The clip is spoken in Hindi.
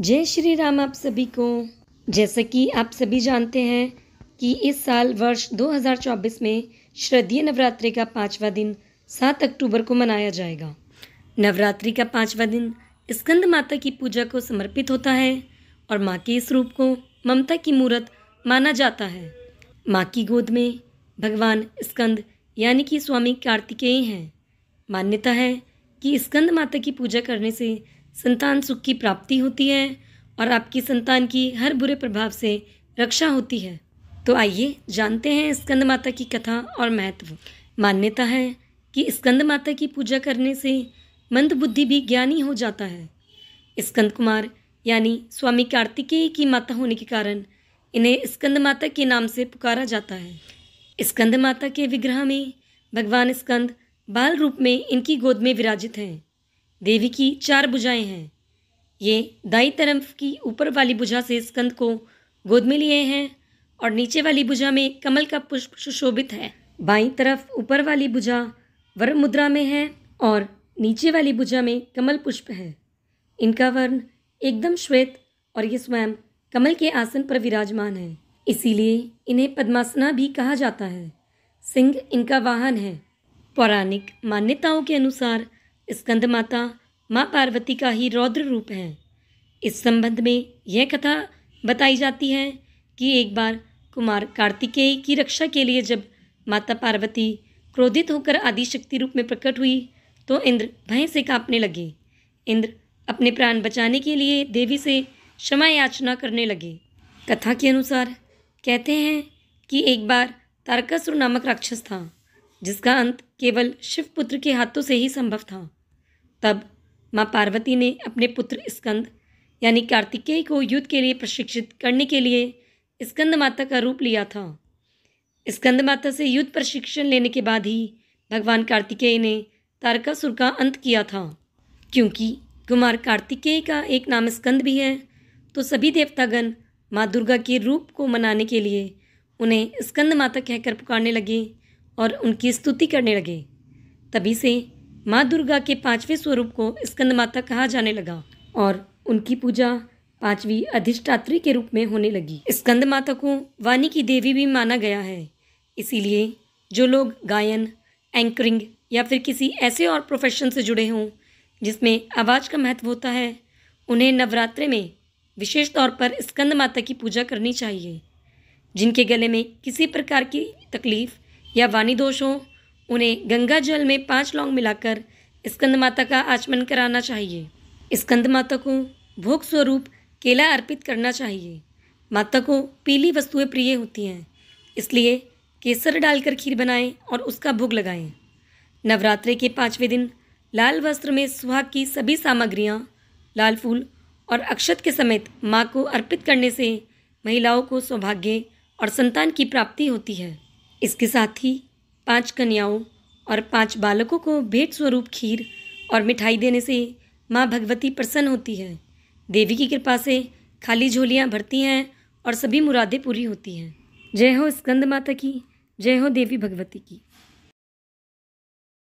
जय श्री राम आप सभी को जैसे कि आप सभी जानते हैं कि इस साल वर्ष 2024 में श्रद्धीय नवरात्रि का पाँचवा दिन 7 अक्टूबर को मनाया जाएगा नवरात्रि का पाँचवा दिन स्कंद माता की पूजा को समर्पित होता है और माँ के इस रूप को ममता की मूर्त माना जाता है माँ की गोद में भगवान स्कंद यानी कि स्वामी कार्तिकेय हैं मान्यता है कि स्कंद माता की पूजा करने से संतान सुख की प्राप्ति होती है और आपकी संतान की हर बुरे प्रभाव से रक्षा होती है तो आइए जानते हैं स्कंद माता की कथा और महत्व मान्यता है कि स्कंद माता की पूजा करने से मंद बुद्धि भी ज्ञानी हो जाता है स्कंद कुमार यानी स्वामी कार्तिकेय की माता होने के कारण इन्हें स्कंद माता के नाम से पुकारा जाता है स्कंद माता के विग्रह में भगवान स्कंद बाल रूप में इनकी गोद में विराजित हैं देवी की चार भुजाएं हैं ये दाई तरफ की ऊपर वाली भुजा से स्कंद को गोद में लिए हैं और नीचे वाली भुजा में कमल का पुष्प सुशोभित है बाई तरफ ऊपर वाली भुजा वर्ण मुद्रा में है और नीचे वाली भुजा में कमल पुष्प है इनका वर्ण एकदम श्वेत और ये स्वयं कमल के आसन पर विराजमान है इसीलिए इन्हें पद्मासना भी कहा जाता है सिंह इनका वाहन है पौराणिक मान्यताओं के अनुसार स्कंद माता माँ पार्वती का ही रौद्र रूप है इस संबंध में यह कथा बताई जाती है कि एक बार कुमार कार्तिकेय की रक्षा के लिए जब माता पार्वती क्रोधित होकर आदिशक्ति रूप में प्रकट हुई तो इंद्र भय से कांपने लगे इंद्र अपने प्राण बचाने के लिए देवी से क्षमा याचना करने लगे कथा के अनुसार कहते हैं कि एक बार तारकासुर नामक राक्षस था जिसका अंत केवल शिवपुत्र के हाथों से ही संभव था तब माँ पार्वती ने अपने पुत्र स्कंद यानी कार्तिकेय को युद्ध के लिए प्रशिक्षित करने के लिए स्कंद माता का रूप लिया था स्कंद माता से युद्ध प्रशिक्षण लेने के बाद ही भगवान कार्तिकेय ने तारकासुर का अंत किया था क्योंकि कुमार कार्तिकेय का एक नाम स्कंद भी है तो सभी देवतागण माँ दुर्गा के रूप को मनाने के लिए उन्हें स्कंद माता कहकर पुकारने लगे और उनकी स्तुति करने लगे तभी से माँ दुर्गा के पांचवें स्वरूप को स्कंद माता कहा जाने लगा और उनकी पूजा पांचवी अधिष्ठात्री के रूप में होने लगी स्कंद माता को वाणी की देवी भी माना गया है इसीलिए जो लोग गायन एंकरिंग या फिर किसी ऐसे और प्रोफेशन से जुड़े हों जिसमें आवाज़ का महत्व होता है उन्हें नवरात्रे में विशेष तौर पर स्कंद माता की पूजा करनी चाहिए जिनके गले में किसी प्रकार की तकलीफ़ या वाणी दोष हो उन्हें गंगा जल में पाँच लौंग मिलाकर स्कंद माता का आचमन कराना चाहिए स्कंद माता को भोग स्वरूप केला अर्पित करना चाहिए माता को पीली वस्तुएं प्रिय होती हैं इसलिए केसर डालकर खीर बनाएं और उसका भोग लगाएं नवरात्रे के पाँचवें दिन लाल वस्त्र में सुहाग की सभी सामग्रियाँ लाल फूल और अक्षत के समेत माँ को अर्पित करने से महिलाओं को सौभाग्य और संतान की प्राप्ति होती है इसके साथ ही पांच कन्याओं और पांच बालकों को भेंट स्वरूप खीर और मिठाई देने से माँ भगवती प्रसन्न होती है देवी की कृपा से खाली झोलियाँ भरती हैं और सभी मुरादें पूरी होती हैं जय हो स्कंद माता की जय हो देवी भगवती की